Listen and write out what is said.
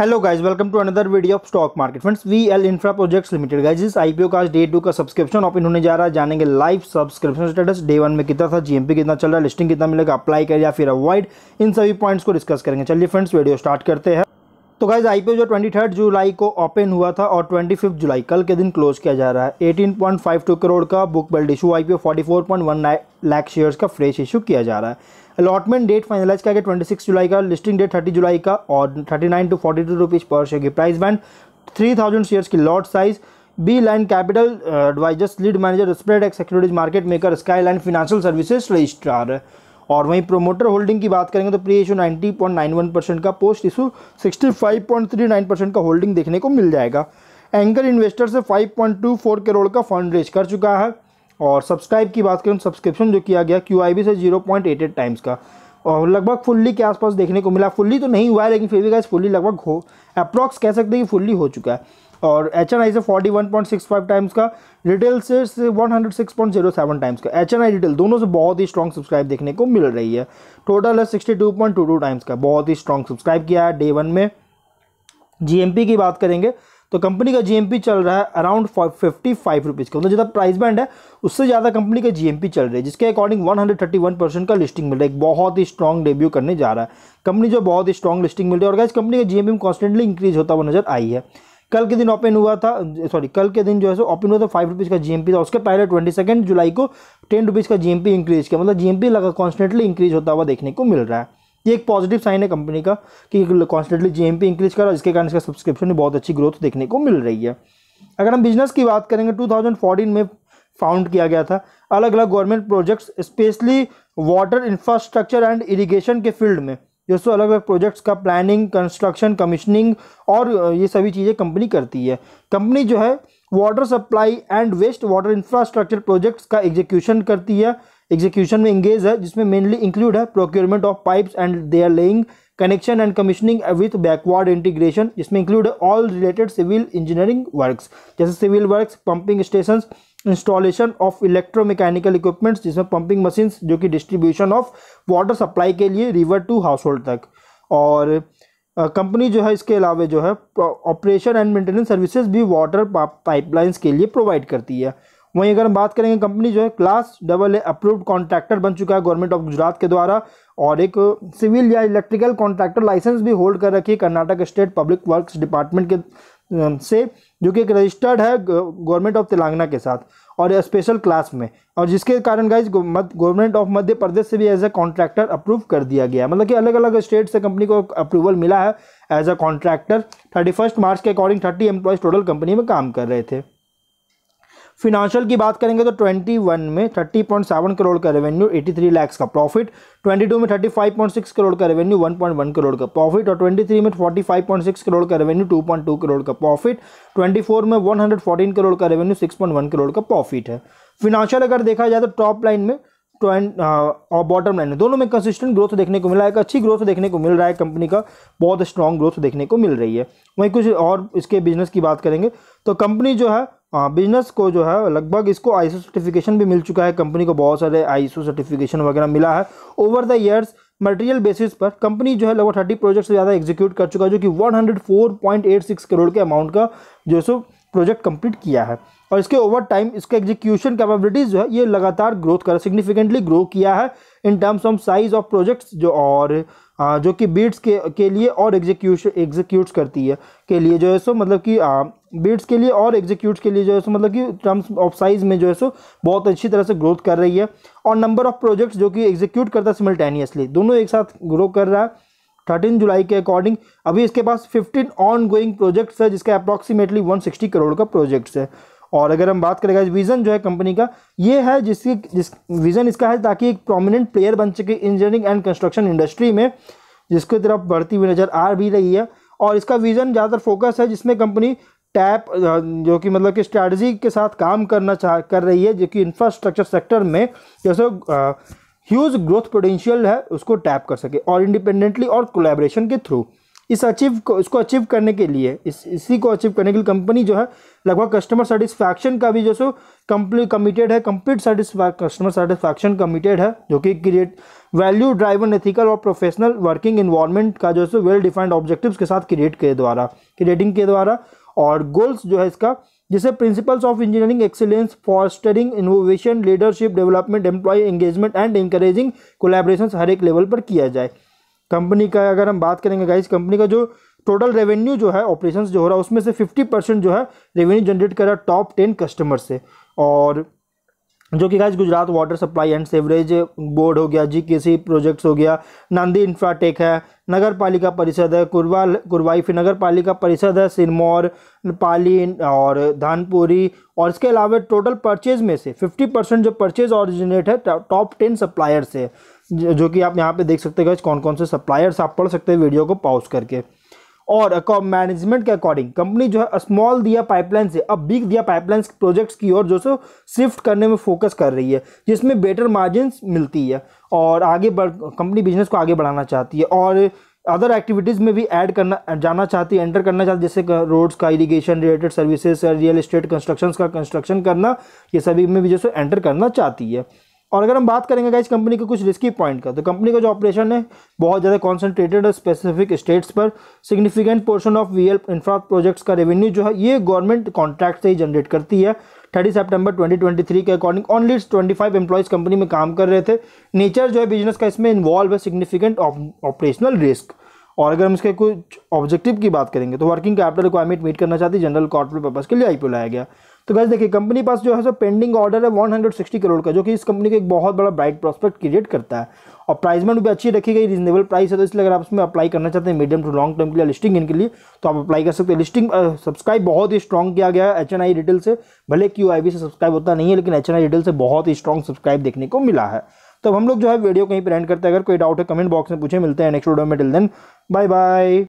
hello guys welcome to another video of stock market friends V L infra projects limited guys इस IPO का आज day two का subscription of इन्होंने जा रहा है जानेंगे live subscription status day one में कितना था जीएमपी कितना चल रहा है लिस्टिंग कितना मिलेगा अप्लाई कर या फिर अवॉइड इन सभी पॉइंट्स को डिस्कस करेंगे चलिए फ्रेंड्स वीडियो स्टार्ट करते हैं तो गाइज आईपीओ जो ट्वेंटी थर्ड जुलाई को ओपन हुआ था और ट्वेंटी फिफ्थ जुलाई कल के दिन क्लोज किया जा रहा है एटीन करोड़ का book built issue IPO P O shares का फ्रेश इशू किया जा रहा है अलॉटमेंट डेट फाइनलाइज किया गया ट्वेंटी सिक्स जुलाई का लिस्टिंग डेट थर्टी जुलाई का और thirty nine to forty two rupees per share की price band three thousand shares की lot size B line capital advisors lead manager spread X securities market maker sky line financial services registrar और वहीं promoter holding की बात करेंगे तो pre issue point nine one percent का post issue sixty five point three nine percent का holding देखने को मिल जाएगा एंकर इन्वेस्टर से five point two four crore का फंड रेज कर चुका है और सब्सक्राइब की बात करें सब्सक्रिप्शन जो किया गया क्यू से zero point eight eight times का और लगभग फुल्ली के आसपास देखने को मिला फुल्ली तो नहीं हुआ है लेकिन फिर भी गाइस फुल्ली लगभग हो अप्रॉक्स कह सकते हैं कि फुल्ली हो चुका है और एच एन आई से forty one point six five times का रिटेल से one hundred six point zero seven times का एच एन आई रिटेल दोनों से बहुत ही स्ट्रॉग सब्सक्राइब देखने को मिल रही है टोटल है sixty two point two two times का बहुत ही स्ट्रॉन्ग सब्सक्राइब किया है डे वन में जी एम पी की बात करेंगे तो कंपनी का जी चल रहा है अराउंड फिफ्टी फाइव रुपीज़ का मतलब जितना प्राइस बैंड है उससे ज़्यादा कंपनी का जी चल रही है जिसके according one hundred thirty one percent का लिस्टिंग मिल रहा है एक बहुत ही स्ट्रॉन्ग डेब्यू करने जा रहा है कंपनी जो बहुत ही स्ट्रॉन्ग लिस्टिंग मिल रही है और इस कंपनी का एम कॉन्स्टेंटली इंक्रीज होता हुआ नजर आई है कल के दिन ओपन हुआ था सॉरी कल के दिन जो है सो ओपन हुआ था फाइव रुपीज़ का जीएमपी था उसके पहले ट्वेंटी सेकेंड जुलाई को टेन रुपीज़ का जीएमपी इंक्रीज किया मतलब जीएमपी लगा कॉन्स्टेंटली इंक्रीज होता हुआ देखने को मिल रहा है ये एक पॉजिटिव साइन है कंपनी का कि कॉन्स्टेंटली जी एम इंक्रीज करा जिसके कारण इसका सब्सक्रिप्शन में बहुत अच्छी ग्रोथ देखने को मिल रही है अगर हम बिजनेस की बात करेंगे 2014 में फाउंड किया गया था अलग अलग government projects specially water infrastructure and irrigation के फील्ड में दोस्तों अलग अलग प्रोजेक्ट्स का प्लानिंग कंस्ट्रक्शन कमिश्निंग और ये सभी चीज़ें कंपनी करती है कंपनी जो है water supply and waste water infrastructure projects का एग्जीक्यूशन करती है एग्जीक्यूशन में इंगेज है जिसमें मेनली इंक्लूड है procurement of pipes and they are laying connection and commissioning with backward integration इसमें इंक्लूड है all related civil engineering works जैसे civil works pumping station installation of electro mechanical equipments जिसमें pumping machines जो कि distribution of water supply के लिए river to house hold तक और कंपनी uh, जो है इसके अलावा जो है ऑपरेशन एंड मेंटेनेंस सर्विसेज भी वाटर पाइपलाइंस के लिए प्रोवाइड करती है वहीं अगर हम बात करेंगे कंपनी जो है class double A approved contractor बन चुका है गवर्नमेंट ऑफ गुजरात के द्वारा और एक सिविल या इलेक्ट्रिकल कॉन्ट्रैक्टर लाइसेंस भी होल्ड कर रखी है Karnataka state public works department के से जो कि एक रजिस्टर्ड है गवर्नमेंट ऑफ तेलंगाना के साथ और स्पेशल क्लास में और जिसके कारण guys government of Madhya Pradesh से भी एज अ कॉन्ट्रैक्टर अप्रूव कर दिया गया है मतलब कि अलग अलग स्टेट से कंपनी को अप्रूवल मिला है as a contractor thirty first मार्च के according thirty employees total company में काम कर रहे थे फिनांशियल की बात करेंगे तो 21 में 30.7 करोड़ का रेवेन्यू 83 लाख का प्रॉफिट 22 में 35.6 करोड़ का रेवेन्यू 1.1 करोड़ का प्रॉफिट और 23 में 45.6 करोड़ का रेवेन्यू 2.2 करोड़ का प्रॉफिट 24 में 114 करोड़ का रेवेन्यू 6.1 करोड़ का प्रॉफिट है फिनांशियल अगर देखा जाए तो टॉप लाइन में और बॉटम लाइन है दोनों में कंसिस्टेंट ग्रोथ देखने को मिला है एक अच्छी ग्रोथ देखने को मिल रहा है कंपनी का बहुत स्ट्रॉन्ग ग्रोथ देखने को मिल रही है वहीं कुछ और इसके बिजनेस की बात करेंगे तो कंपनी जो है बिजनेस uh, को जो है लगभग इसको आईएसओ सर्टिफिकेशन भी मिल चुका है कंपनी को बहुत सारे आईएसओ सर्टिफिकेशन वगैरह मिला है over the years material basis पर कंपनी जो है लगभग थर्टी प्रोजेक्ट से ज़्यादा एग्जीक्यूट कर चुका है जो कि सिक्स करोड़ के अमाउंट का जो सो प्रोजेक्ट कंप्लीट किया है और इसके ओवर टाइम इसके एग्जीक्यूशन कैपेबिलिटीज़ जो है ये लगातार ग्रोथ कर सिग्निफिकेंटली ग्रो किया है in terms of size of projects जो और आ, जो कि बीट्स के के लिए और एग्जीक्यूशन एग्जीक्यूट्स करती है के लिए जो है सो मतलब कि बीट्स के लिए और एग्जीक्यूट्स के लिए जो है सो मतलब कि टर्म्स ऑफ साइज में जो है सो बहुत अच्छी तरह से ग्रोथ कर रही है और नंबर ऑफ प्रोजेक्ट्स जो कि एग्जीक्यूट करता है सिमल्टेनियसली दोनों एक साथ ग्रो कर रहा है थर्टीन जुलाई के अकॉर्डिंग अभी इसके पास फिफ्टीन ऑन गोइंग प्रोजेक्ट्स है जिसका अप्रॉक्सीमेटली वन सिक्सटी करोड़ का प्रोजेक्ट्स है और अगर हम बात करेंगे विज़न जो है कंपनी का ये है जिसकी जिस विज़न इसका है ताकि एक प्रोमिनेंट प्लेयर बन सके इंजीनियरिंग एंड कंस्ट्रक्शन इंडस्ट्री में जिसकी तरफ बढ़ती हुई नज़र आ भी रही है और इसका विज़न ज़्यादातर फोकस है जिसमें कंपनी टैप जो कि मतलब कि स्ट्रैटी के साथ काम करना चाह कर रही है जो कि इंफ्रास्ट्रक्चर सेक्टर में जैसे ह्यूज ग्रोथ पोटेंशियल है उसको टैप कर सके और इंडिपेंडेंटली और कोलेब्रेशन के थ्रू इस अचीव को इसको अचीव करने के लिए इस इसी को अचीव करने के लिए कंपनी जो है लगभग कस्टमर सेटिस्फैक्शन का भी जो सो कम्प्लीट कमिटेड है कंप्लीट कस्टमर सेटिस्फैक्शन कमिटेड है जो कि क्रिएट वैल्यू ड्राइवन एथिकल और प्रोफेशनल वर्किंग इन्वायरमेंट का जो सो वेल डिफाइंड ऑब्जेक्टिव्स के साथ क्रिएट के द्वारा क्रिएटिंग के द्वारा और गोल्स जो है इसका जिसे principles of engineering excellence fostering innovation leadership development employ engagement and encouraging collaboration हर एक लेवल पर किया जाए कंपनी का अगर हम बात करेंगे गाइस कंपनी का जो टोटल रेवेन्यू जो है ऑपरेशन जो हो रहा है उसमें से फिफ्टी परसेंट जो है रेवेन्यू जनरेट कर रहा है टॉप टेन कस्टमर से और जो कि guys Gujarat water supply and sewerage board हो गया जी के सी प्रोजेक्ट्स हो गया नांदी इंफ्राटेक है नगर पालिका परिषद है कुरवा कुरवाई फिर नगर पालिका परिषद है सिरमौर पाली और धानपुरी और इसके अलावा टोटल परचेज में से 50 परसेंट जो परचेज ऑरिजिनेट है टॉप टेन सप्लायर से जो कि आप यहाँ पे देख सकते हैं कौन कौन से सप्लायर्स आप पढ़ सकते हैं वीडियो को पॉज करके और मैनेजमेंट के अकॉर्डिंग कंपनी जो है स्मॉल दिया पाइपलाइन से अब बिग दिया पाइपलाइन प्रोजेक्ट्स की ओर जो सो शिफ्ट करने में फोकस कर रही है जिसमें बेटर मार्जिन मिलती है और आगे बढ़ कंपनी बिजनेस को आगे बढ़ाना चाहती है और अदर एक्टिविटीज़ में भी ऐड करना जाना चाहती है एंटर करना चाहती है जैसे रोड्स का irrigation related services real estate construction का कंस्ट्रक्शन करना ये सभी में भी जैसे एंटर करना चाहती है और अगर हम बात करेंगे गाइज कंपनी के कुछ रिस्की पॉइंट का तो कंपनी का जो ऑपरेशन है बहुत ज़्यादा कॉन्सेंट्रेटेड है स्पेसिफिक स्टेट्स पर significant portion of V L infra projects का रेवेन्यू जो है ये गवर्नमेंट कॉन्ट्रैक्ट से ही जनरेट करती है thirty September twenty twenty three के according only five employees company में काम कर रहे थे नेचर जो है बिजनेस का इसमें इन्वॉल्व है सिग्निफिकेंट ऑपरेशनल रिस्क और अगर हम इसके कुछ ऑब्जेक्टिव की बात करेंगे तो वर्किंग कैपिटल रिक्वायरमेंट मीट करना चाहती जनरल कॉर्पोरेट पर्पज़ के लिए आईपीओ लाया गया तो गैस देखिए कंपनी पास जो है सो पेंडिंग ऑर्डर है 160 करोड़ का जो कि इस कंपनी को एक बहुत बड़ा ब्राइट प्रॉस्पेक्ट क्रिएट करता है और प्राइसमेंट भी अच्छी रखी गई रीजनेबल प्राइस है तो इसलिए अगर आप उसमें अप्लाई करना चाहते हैं मीडियम टू लॉन्ग टर्म के लिए लिस्टिंग इनके लिए तो आप अप्लाई कर सकते हैं लिस्टिंग सब्सक्राइब बहुत ही स्ट्रॉन्ग किया गया है एच एन आई रिटेल से भले क्यू आई बी से सब्सक्राइब होता नहीं है लेकिन एच एन आई रिटेल से बहुत ही स्ट्रॉन्ग सब्सक्राइब देखने को मिला है तो हम लोग जो है वीडियो कहीं पर एंड करते हैं अगर कोई डाउट है कमेंट बॉक्स में पूछे मिलते हैं नेक्स्ट वीडियो में टिल देन बाय बाय